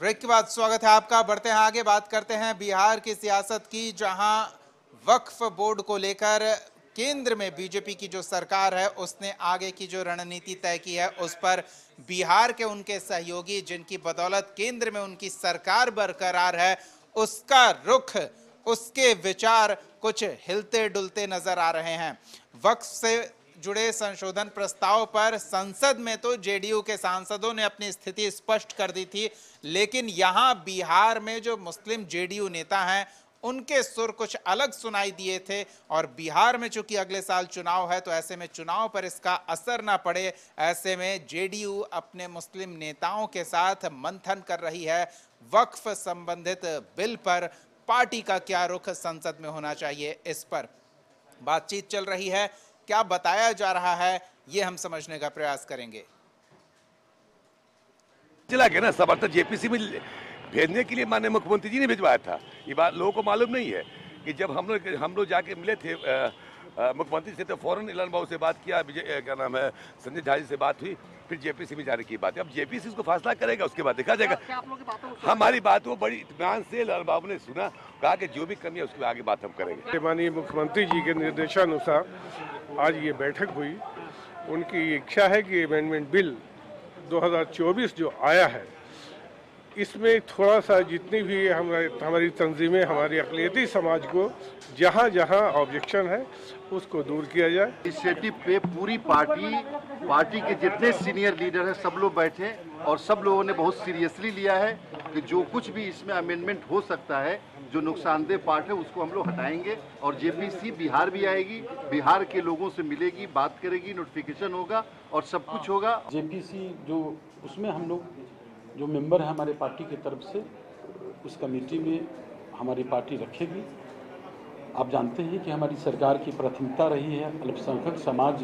break के बाद स्वागत है आपका बढ़ते हैं आगे बात करते हैं बिहार की सियासत की जहां वक्फ बोर्ड को लेकर केंद्र में बीजेपी की जो सरकार है उसने आगे की जो रणनीति तय की है उस पर बिहार के उनके सहयोगी जिनकी बदौलत केंद्र में उनकी सरकार बरकरार है उसका रुख उसके विचार कुछ हिलते डुलते नजर आ रहे हैं वक्फ से जुड़े संशोधन प्रस्ताव पर संसद में तो जेडीयू के सांसदों ने अपनी स्थिति स्पष्ट कर दी थी लेकिन यहाँ बिहार में जो मुस्लिम जेडीयू नेता हैं उनके सुर कुछ अलग सुनाई दिए थे और बिहार में चूंकि अगले साल चुनाव है तो ऐसे में चुनाव पर इसका असर ना पड़े ऐसे में जेडीयू अपने मुस्लिम नेताओं के साथ मंथन कर रही है वक्फ संबंधित बिल पर पार्टी का क्या रुख संसद में होना चाहिए इस पर बातचीत चल रही है क्या बताया जा रहा है ये हम समझने का प्रयास करेंगे चला गया ना समर्थन जेपीसी में भेजने के लिए माननीय मुख्यमंत्री जी ने भिजवाया था ये बात लोगों को मालूम नहीं है कि जब हम लोग हम लोग जाके मिले थे आ, मुख्यमंत्री से तो फ़ौरन इलान बाबू से बात किया क्या नाम है संजय झाजी से बात हुई फिर जेपीसी में जाने की बात है अब जेपीसी उसको फैसला करेगा उसके बाद देखा जाएगा हमारी बात वो बड़ी इतमान से लाल बाबू ने सुना कहा कि जो भी कमी है उसके आगे बात हम करेंगे माननीय मुख्यमंत्री जी के निर्देशानुसार आज ये बैठक हुई उनकी इच्छा है कि अमेंडमेंट बिल दो जो आया है इसमें थोड़ा सा जितनी भी हमारे हमारी तंजीमें हमारी अकलीती समाज को जहाँ जहाँ ऑब्जेक्शन है उसको दूर किया जाए इनिशिएटिव पे पूरी पार्टी पार्टी के जितने सीनियर लीडर हैं सब लोग बैठे और सब लोगों ने बहुत सीरियसली लिया है कि जो कुछ भी इसमें अमेंडमेंट हो सकता है जो नुकसानदेह पार्ट है उसको हम लोग हटाएंगे और जे बिहार भी आएगी बिहार के लोगों से मिलेगी बात करेगी नोटिफिकेशन होगा और सब कुछ होगा जेपीसी जो उसमें हम लोग जो मेंबर हैं हमारे पार्टी की तरफ से उस कमेटी में हमारी पार्टी रखेगी आप जानते हैं कि हमारी सरकार की प्राथमिकता रही है अल्पसंख्यक समाज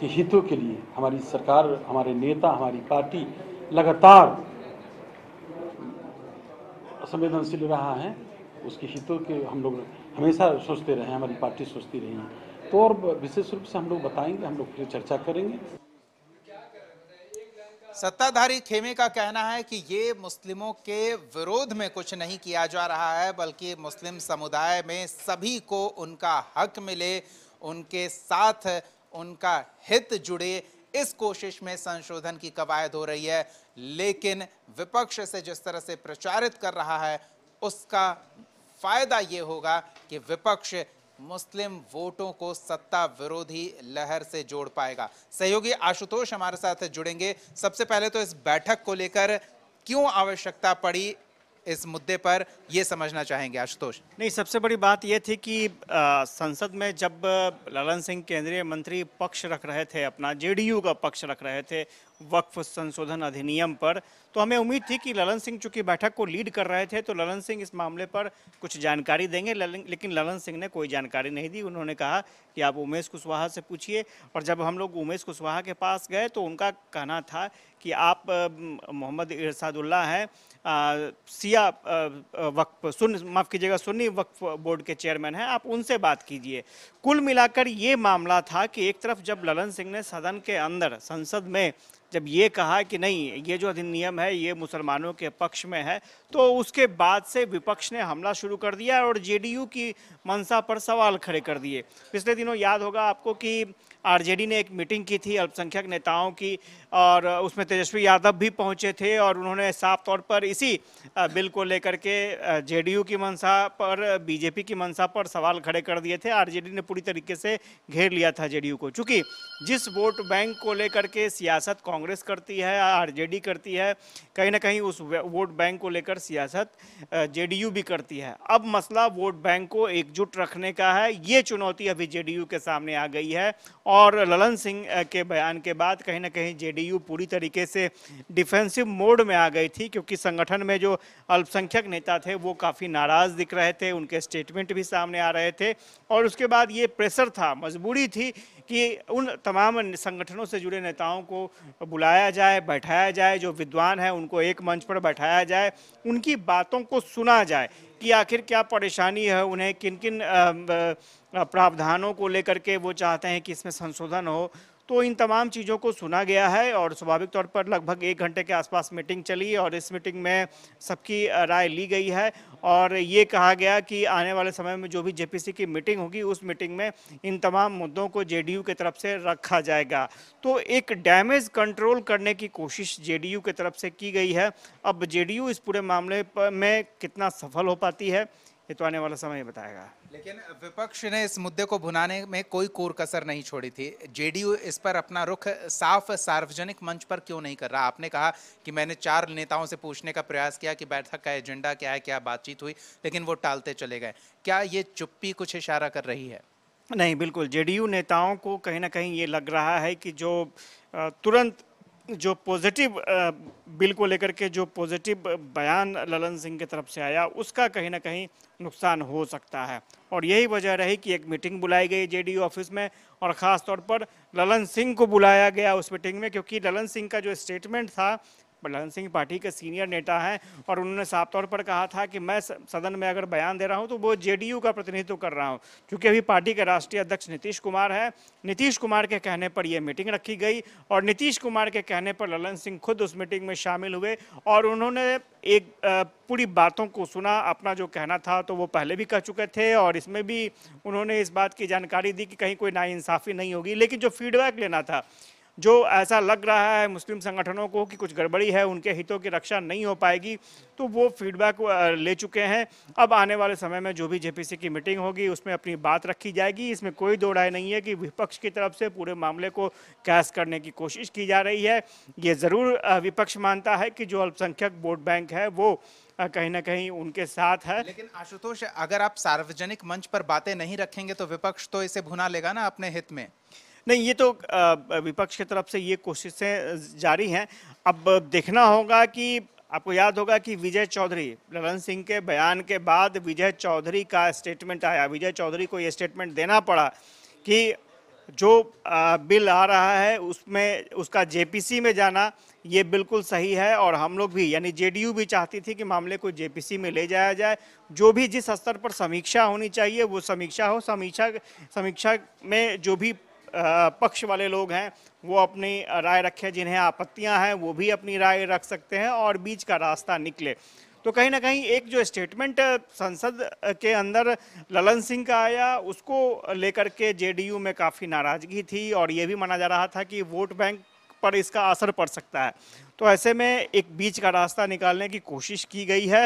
के हितों के लिए हमारी सरकार हमारे नेता हमारी पार्टी लगातार संवेदनशील रहा है उसके हितों के हम लोग हमेशा सोचते रहे हमारी पार्टी सोचती रही है तो और विशेष रूप से हम लोग बताएंगे हम लोग फिर चर्चा करेंगे सत्ताधारी खेमे का कहना है कि ये मुस्लिमों के विरोध में कुछ नहीं किया जा रहा है बल्कि मुस्लिम समुदाय में सभी को उनका हक मिले उनके साथ उनका हित जुड़े इस कोशिश में संशोधन की कवायद हो रही है लेकिन विपक्ष से जिस तरह से प्रचारित कर रहा है उसका फायदा ये होगा कि विपक्ष मुस्लिम वोटों को सत्ता विरोधी लहर से जोड़ पाएगा सहयोगी आशुतोष हमारे साथ जुड़ेंगे सबसे पहले तो इस बैठक को लेकर क्यों आवश्यकता पड़ी इस मुद्दे पर यह समझना चाहेंगे आशुतोष नहीं सबसे बड़ी बात यह थी कि आ, संसद में जब ललन सिंह केंद्रीय मंत्री पक्ष रख रहे थे अपना जेडीयू का पक्ष रख रहे थे वक्फ संशोधन अधिनियम पर तो हमें उम्मीद थी कि ललन सिंह चूंकि बैठक को लीड कर रहे थे तो ललन सिंह इस मामले पर कुछ जानकारी देंगे लेकिन ललन सिंह ने कोई जानकारी नहीं दी उन्होंने कहा कि आप उमेश कुशवाहा से पूछिए और जब हम लोग उमेश कुशवाहा के पास गए तो उनका कहना था कि आप मोहम्मद इरसादुल्ला हैं सिया वक्फ सुन माफ़ कीजिएगा सुन्नी वक्फ बोर्ड के चेयरमैन हैं आप उनसे बात कीजिए कुल मिलाकर ये मामला था कि एक तरफ जब ललन सिंह ने सदन के अंदर संसद में जब ये कहा कि नहीं ये जो अधिनियम है ये मुसलमानों के पक्ष में है तो उसके बाद से विपक्ष ने हमला शुरू कर दिया और जेडीयू की मंशा पर सवाल खड़े कर दिए पिछले दिनों याद होगा आपको कि आरजेडी ने एक मीटिंग की थी अल्पसंख्यक नेताओं की और उसमें तेजस्वी यादव भी पहुंचे थे और उन्होंने साफ तौर पर इसी बिल को लेकर के जे की मंशा पर बीजेपी की मंशा पर सवाल खड़े कर दिए थे आर ने पूरी तरीके से घेर लिया था जे को चूँकि जिस वोट बैंक को लेकर के सियासत कांग्रेस करती है आरजेडी करती है कहीं ना कहीं उस वोट बैंक को लेकर सियासत जेडीयू भी करती है अब मसला वोट बैंक को एकजुट रखने का है ये चुनौती अभी जेडीयू के सामने आ गई है और ललन सिंह के बयान के बाद कहीं ना कहीं जेडीयू पूरी तरीके से डिफेंसिव मोड में आ गई थी क्योंकि संगठन में जो अल्पसंख्यक नेता थे वो काफ़ी नाराज़ दिख रहे थे उनके स्टेटमेंट भी सामने आ रहे थे और उसके बाद ये प्रेशर था मजबूरी थी कि उन तमाम संगठनों से जुड़े नेताओं को बुलाया जाए बैठाया जाए जो विद्वान हैं उनको एक मंच पर बैठाया जाए उनकी बातों को सुना जाए कि आखिर क्या परेशानी है उन्हें किन किन प्रावधानों को लेकर के वो चाहते हैं कि इसमें संशोधन हो तो इन तमाम चीज़ों को सुना गया है और स्वाभाविक तौर पर लगभग एक घंटे के आसपास मीटिंग चली और इस मीटिंग में सबकी राय ली गई है और ये कहा गया कि आने वाले समय में जो भी जेपीसी की मीटिंग होगी उस मीटिंग में इन तमाम मुद्दों को जेडीयू की तरफ से रखा जाएगा तो एक डैमेज कंट्रोल करने की कोशिश जेडीयू की तरफ से की गई है अब जेडीयू इस पूरे मामले में कितना सफल हो पाती है ये तो आने वाला समय बताएगा लेकिन विपक्ष ने इस मुद्दे को भुनाने में कोई कोर कसर नहीं छोड़ी थी जेडीयू इस पर अपना रुख साफ सार्वजनिक मंच पर क्यों नहीं कर रहा आपने कहा कि मैंने चार नेताओं से पूछने का प्रयास किया कि बैठक का एजेंडा क्या है क्या बातचीत हुई लेकिन वो टालते चले गए क्या ये चुप्पी कुछ इशारा कर रही है नहीं बिल्कुल जेडीयू नेताओं को कहीं ना कहीं ये लग रहा है कि जो तुरंत जो पॉजिटिव बिल को लेकर के जो पॉजिटिव बयान ललन सिंह की तरफ से आया उसका कहीं ना कहीं नुकसान हो सकता है और यही वजह रही कि एक मीटिंग बुलाई गई जेडीयू ऑफिस में और ख़ास तौर पर ललन सिंह को बुलाया गया उस मीटिंग में क्योंकि ललन सिंह का जो स्टेटमेंट था प्रहलाद सिंह पार्टी के सीनियर नेता हैं और उन्होंने साफ तौर पर कहा था कि मैं सदन में अगर बयान दे रहा हूं तो वो जेडीयू का प्रतिनिधित्व कर रहा हूं क्योंकि अभी पार्टी के राष्ट्रीय अध्यक्ष नीतीश कुमार हैं नीतीश कुमार के कहने पर यह मीटिंग रखी गई और नीतीश कुमार के कहने पर ललन सिंह खुद उस मीटिंग में शामिल हुए और उन्होंने एक पूरी बातों को सुना अपना जो कहना था तो वो पहले भी कह चुके थे और इसमें भी उन्होंने इस बात की जानकारी दी कि कहीं कोई नाइंसाफ़ी नहीं होगी लेकिन जो फीडबैक लेना था जो ऐसा लग रहा है मुस्लिम संगठनों को कि कुछ गड़बड़ी है उनके हितों की रक्षा नहीं हो पाएगी तो वो फीडबैक ले चुके हैं अब आने वाले समय में जो भी जेपीसी की मीटिंग होगी उसमें अपनी बात रखी जाएगी इसमें कोई दो राय नहीं है कि विपक्ष की तरफ से पूरे मामले को कैश करने की कोशिश की जा रही है ये ज़रूर विपक्ष मानता है कि जो अल्पसंख्यक वोट बैंक है वो कहीं ना कहीं उनके साथ है लेकिन आशुतोष अगर आप सार्वजनिक मंच पर बातें नहीं रखेंगे तो विपक्ष तो इसे भुना लेगा ना अपने हित में नहीं ये तो विपक्ष की तरफ से ये कोशिशें जारी हैं अब देखना होगा कि आपको याद होगा कि विजय चौधरी ललन सिंह के बयान के बाद विजय चौधरी का स्टेटमेंट आया विजय चौधरी को ये स्टेटमेंट देना पड़ा कि जो बिल आ रहा है उसमें उसका जेपीसी में जाना ये बिल्कुल सही है और हम लोग भी यानी जेडीयू भी चाहती थी कि मामले को जेपीसी में ले जाया जाए जो भी जिस स्तर पर समीक्षा होनी चाहिए वो समीक्षा हो समीक्षा समीक्षा में जो भी पक्ष वाले लोग हैं वो अपनी राय रखें जिन्हें आपत्तियां हैं वो भी अपनी राय रख सकते हैं और बीच का रास्ता निकले तो कहीं ना कहीं एक जो स्टेटमेंट संसद के अंदर ललन सिंह का आया उसको लेकर के जेडीयू में काफ़ी नाराज़गी थी और ये भी माना जा रहा था कि वोट बैंक पर इसका असर पड़ सकता है तो ऐसे में एक बीच का रास्ता निकालने की कोशिश की गई है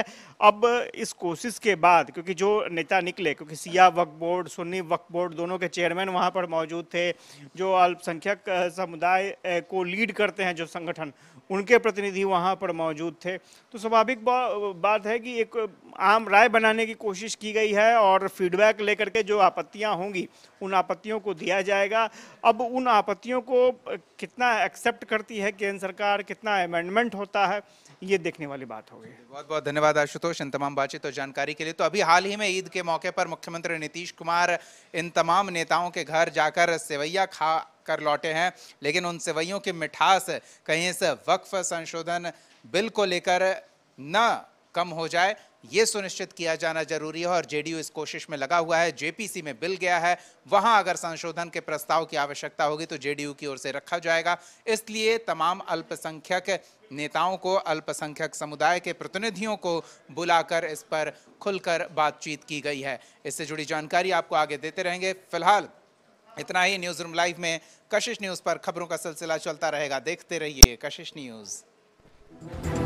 अब इस कोशिश के बाद क्योंकि जो नेता निकले क्योंकि सिया वक्फ बोर्ड सुन्नी वक्फ बोर्ड दोनों के चेयरमैन वहाँ पर मौजूद थे जो अल्पसंख्यक समुदाय को लीड करते हैं जो संगठन उनके प्रतिनिधि वहाँ पर मौजूद थे तो स्वाभाविक बा, बात है कि एक आम राय बनाने की कोशिश की गई है और फीडबैक लेकर के जो आपत्तियाँ होंगी उन आपत्तियों को दिया जाएगा अब उन आपत्तियों को कितना एक्सेप्ट करती है केंद्र सरकार कितना अमेंडमेंट होता है ये देखने वाली बात होगी बहुत बहुत धन्यवाद आशुतोष इन तमाम बातचीत और जानकारी के लिए तो अभी हाल ही में ईद के मौके पर मुख्यमंत्री नीतीश कुमार इन तमाम नेताओं के घर जाकर सेवैया खा कर लौटे हैं लेकिन उन सेवैयों की मिठास कहीं इस वक्फ संशोधन बिल को लेकर न कम हो जाए ये सुनिश्चित किया जाना जरूरी है और जेडीयू इस कोशिश में लगा हुआ है जेपीसी में बिल गया है वहां अगर संशोधन के प्रस्ताव की आवश्यकता होगी तो जेडीयू की ओर से रखा जाएगा इसलिए तमाम अल्पसंख्यक नेताओं को अल्पसंख्यक समुदाय के प्रतिनिधियों को बुलाकर इस पर खुलकर बातचीत की गई है इससे जुड़ी जानकारी आपको आगे देते रहेंगे फिलहाल इतना ही न्यूज रूम लाइव में कशिश न्यूज पर खबरों का सिलसिला चलता रहेगा देखते रहिए कशिश न्यूज